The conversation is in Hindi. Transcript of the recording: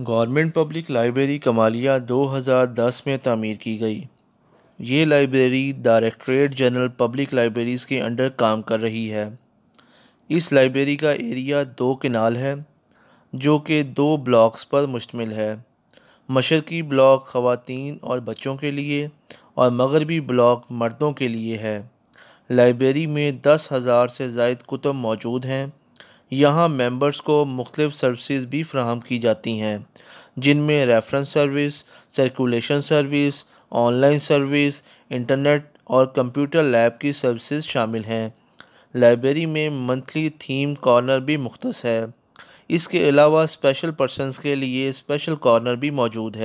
गवर्नमेंट पब्लिक लाइब्रेरी कमालिया 2010 में तमीर की गई ये library directorate general public libraries के अंडर काम कर रही है इस लाइब्रेरी का एरिया दो किनाल है जो कि दो ब्लॉक्स पर मुश्तमिल है मशरकी ब्लॉक ख़वातीन और बच्चों के लिए और मगरबी ब्लॉक मर्दों के लिए है लाइब्रेरी में दस हज़ार से जायद कुतुब मौजूद हैं यहाँ मेंबर्स को मुख्तफ सर्विसेज भी फ्राहम की जाती हैं जिनमें reference service circulation service online service internet और कंप्यूटर लैब की सर्विसेज शामिल हैं लाइब्रेरी में मंथली थीम कॉर्नर भी मुख्त है इसके अलावा स्पेशल पर्सनस के लिए स्पेशल कॉर्नर भी मौजूद है